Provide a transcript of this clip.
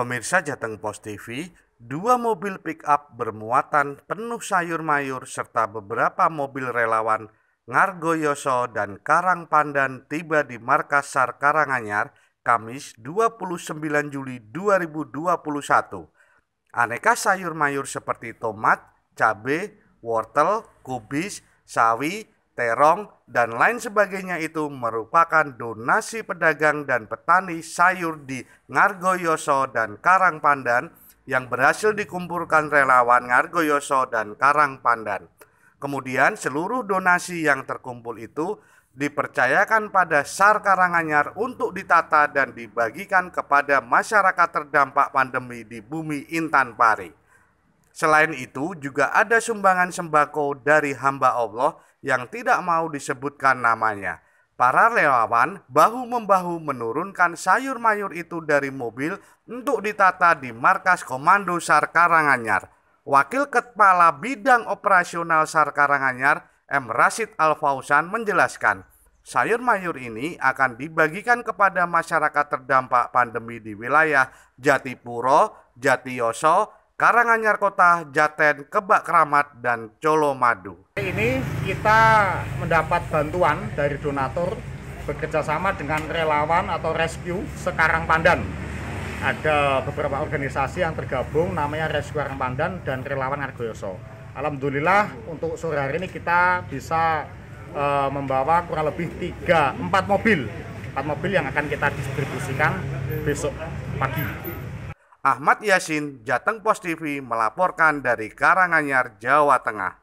Pemirsa Jateng Pos TV, dua mobil pick-up bermuatan penuh sayur mayur serta beberapa mobil relawan Ngargoyoso dan Karang Pandan tiba di markas SAR Karanganyar Kamis 29 Juli 2021. Aneka sayur mayur seperti tomat, cabai, wortel, kubis, sawi, terong, dan lain sebagainya itu merupakan donasi pedagang dan petani sayur di Ngargoyoso dan Karangpandan yang berhasil dikumpulkan relawan Ngargoyoso dan Karangpandan. Kemudian seluruh donasi yang terkumpul itu dipercayakan pada SAR Karanganyar untuk ditata dan dibagikan kepada masyarakat terdampak pandemi di bumi Intan Pari. Selain itu, juga ada sumbangan sembako dari hamba Allah yang tidak mau disebutkan namanya. Para relawan bahu-membahu menurunkan sayur mayur itu dari mobil untuk ditata di markas komando SAR Karanganyar. Wakil Kepala Bidang Operasional SAR Karanganyar, M. Rasid Al-Fausan menjelaskan, sayur mayur ini akan dibagikan kepada masyarakat terdampak pandemi di wilayah Jatipuro, Jatiyoso, Karanganyar Kota, Jaten, Kebak Keramat, dan Colomadu. Ini kita mendapat bantuan dari donatur bekerjasama dengan relawan atau rescue Sekarang Pandan. Ada beberapa organisasi yang tergabung namanya Rescue Sekarang Pandan dan Relawan Argoyoso. Alhamdulillah untuk sore hari ini kita bisa e, membawa kurang lebih 3, 4 mobil 4 mobil yang akan kita distribusikan besok pagi. Ahmad Yasin, Jateng Pos TV melaporkan dari Karanganyar, Jawa Tengah.